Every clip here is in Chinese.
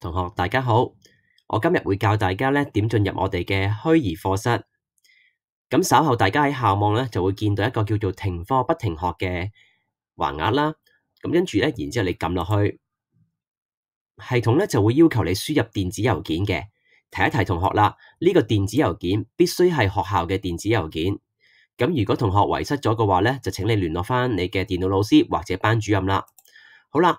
同学大家好，我今日会教大家咧点进入我哋嘅虚拟课室。咁稍后大家喺校网咧就会见到一个叫做停课不停学嘅横额啦。咁跟住咧，然之后你揿落去，系统咧就会要求你输入电子邮件嘅。提一提同学啦，呢个电子邮件必须系学校嘅电子邮件。咁如果同学遗失咗嘅话咧，就请你联络翻你嘅电脑老师或者班主任啦。好啦。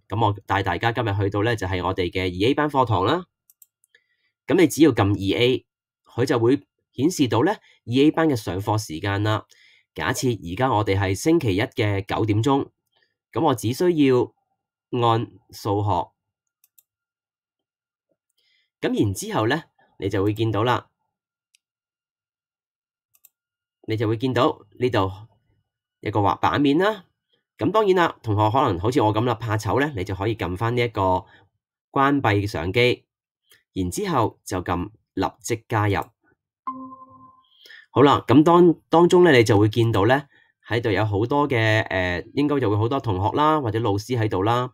咁我帶大家今日去到咧，就係我哋嘅二 A 班課堂啦。咁你只要撳二 A，佢就會顯示到咧二 A 班嘅上課時間啦。假設而家我哋係星期一嘅九點鐘，咁我只需要按數學，咁然之後咧，你就會見到啦，你就會見到呢度一個畫版面啦。咁當然啦，同學可能好似我咁啦，怕醜咧，你就可以撳翻呢一個關閉嘅相機，然之後就撳立即加入。好啦，咁當當中咧，你就會見到咧喺度有好多嘅誒，應該就會好多同學啦，或者老師喺度啦。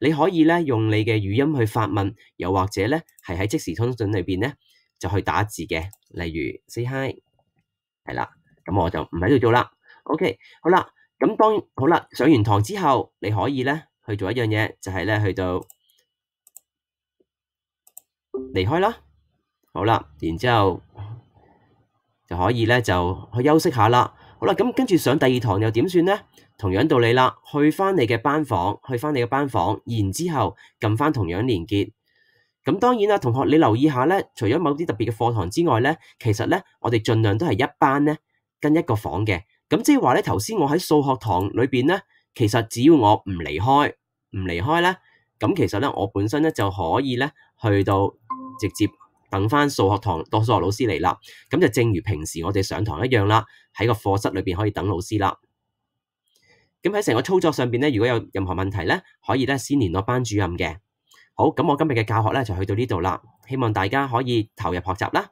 你可以咧用你嘅語音去發問，又或者咧係喺即時通訊裏邊咧就去打字嘅，例如 say hi，係啦，咁我就唔喺度做啦。OK，好啦。咁当好啦，上完堂之后，你可以咧去做一样嘢，就系咧去到离开啦。好啦，然之后就可以咧就去休息下啦。好啦，咁跟住上第二堂又点算咧？同样道理啦，去翻你嘅班房，去翻你嘅班房，然之后揿翻同样连结。咁当然啦，同学你留意下咧，除咗某啲特别嘅课堂之外咧，其实咧我哋尽量都系一班咧跟一个房嘅。咁即系话咧，头先我喺数学堂里边咧，其实只要我唔离开，唔离开咧，咁其实咧我本身咧就可以咧去到直接等翻数学堂当数学老师嚟啦。咁就正如平时我哋上堂一样啦，喺个课室里边可以等老师啦。咁喺成个操作上边咧，如果有任何问题咧，可以咧先联络班主任嘅。好，咁我今日嘅教学咧就去到呢度啦，希望大家可以投入学习啦。